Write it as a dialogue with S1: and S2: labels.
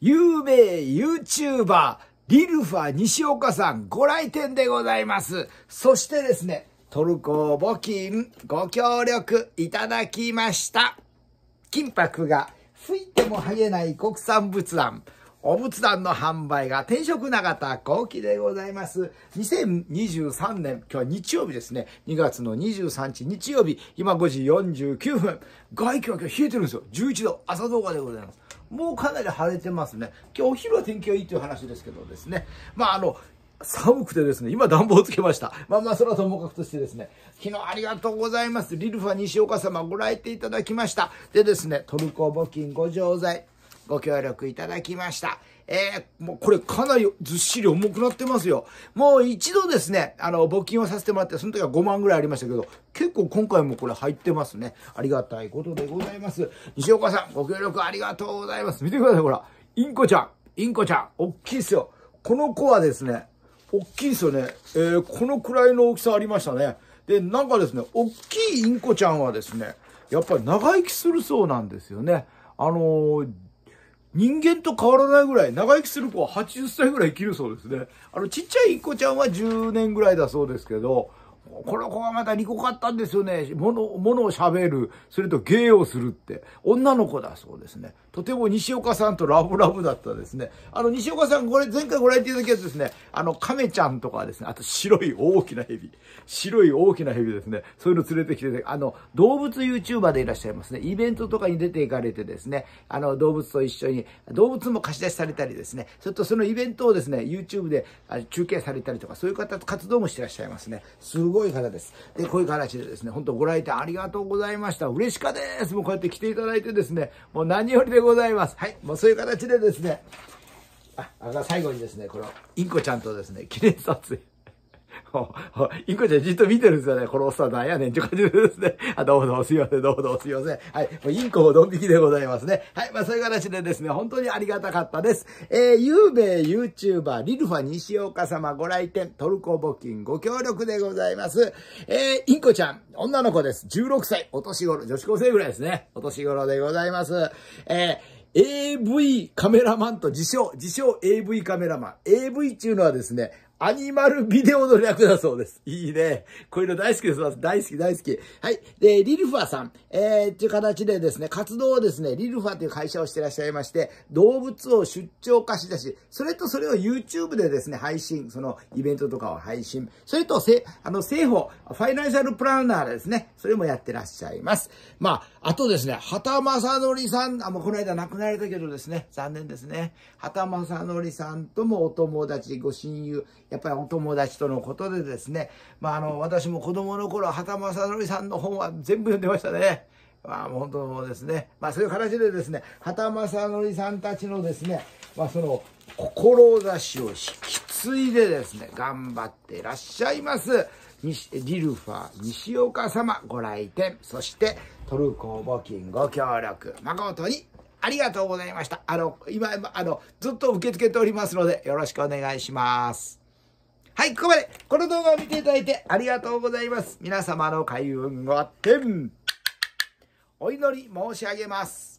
S1: 有名 YouTuber、リルファ西岡さんご来店でございます。そしてですね、トルコ募金ご協力いただきました。金箔が吹いても剥げない国産仏壇。お仏壇の販売が転職永田後期でございます。2023年、今日は日曜日ですね。2月の23日日曜日、今5時49分。外気は今日冷えてるんですよ。11度、朝動画でございます。もうかなり晴れてますね。今日お昼は天気がいいという話ですけどですね。まあ、あの、寒くてですね、今暖房つけました。まあまあ、それはともかくとしてですね、昨日ありがとうございます。リルファ西岡様ご来店いただきました。でですね、トルコ募金ご錠剤。ご協力いただきました。えー、もうこれかなりずっしり重くなってますよ。もう一度ですね、あの、募金をさせてもらって、その時は5万ぐらいありましたけど、結構今回もこれ入ってますね。ありがたいことでございます。西岡さん、ご協力ありがとうございます。見てください、ほら。インコちゃん、インコちゃん、おっきいですよ。この子はですね、おっきいですよね。えー、このくらいの大きさありましたね。で、なんかですね、おっきいインコちゃんはですね、やっぱり長生きするそうなんですよね。あのー人間と変わらないぐらい、長生きする子は80歳ぐらい生きるそうですね。あの、ちっちゃい子ちゃんは10年ぐらいだそうですけど、この子がまた利己かったんですよね。もの、ものを喋る。それと芸をするって。女の子だそうですね。とても西岡さんとラブラブだったですね。あの、西岡さん、これ前回ご覧いただきやつですね。あの、亀ちゃんとかですね。あと白い大きな蛇。白い大きな蛇ですね。そういうの連れてきて、あの、動物 YouTuber でいらっしゃいますね。イベントとかに出ていかれてですね。あの、動物と一緒に、動物も貸し出しされたりですね。それとそのイベントをですね、YouTube で中継されたりとか、そういう方活動もしてらっしゃいますね。すごごい方です。で、こういう形でですね、本当ご来店ありがとうございました。嬉しかです。もうこうやって来ていただいてですね、もう何よりでございます。はい、もうそういう形でですね、あ、あ最後にですね、このインコちゃんとですね、記念撮影。インコちゃんじっと見てるんですよね。このおっさんなんやねんって感じですね。あ、どうもすいません、どうもすいません。はい。もうインコをドン引きでございますね。はい。まあそういう形でですね、本当にありがたかったです。えー、ゆうべ YouTuber リルファ西岡様ご来店、トルコ募金ご協力でございます。えー、インコちゃん、女の子です。16歳、お年頃、女子高生ぐらいですね。お年頃でございます。えー AV カメラマンと自称、自称 AV カメラマン。AV っていうのはですね、アニマルビデオの略だそうです。いいね。こういうの大好きです。大好き、大好き。はい。で、リルファさん、えー、っていう形でですね、活動をですね、リルファという会社をしてらっしゃいまして、動物を出張化しだし、それとそれを YouTube でですね、配信、そのイベントとかを配信、それと、せ、あの、政府、ファイナンシャルプランナーですね、それもやってらっしゃいます。まあ、あとですね、畑正則さん、あ、もうこの間亡くなられたけどですね、残念ですね。畑正則さんともお友達、ご親友、やっぱりお友達とのことでですね、まあ、あの、私も子供の頃、畑正則さんの本は全部読んでましたね。まあ、本当ですね。まあ、そういう形でですね、畑正則さんたちのですね、まあ、その、志を引き継いでですね、頑張っていらっしゃいます。リルファ西岡様ご来店、そしてトルコ募金ご協力、誠にありがとうございました。あの、今、あの、ずっと受け付けておりますので、よろしくお願いします。はい、ここまで。この動画を見ていただいてありがとうございます。皆様の開運をあってお祈り申し上げます。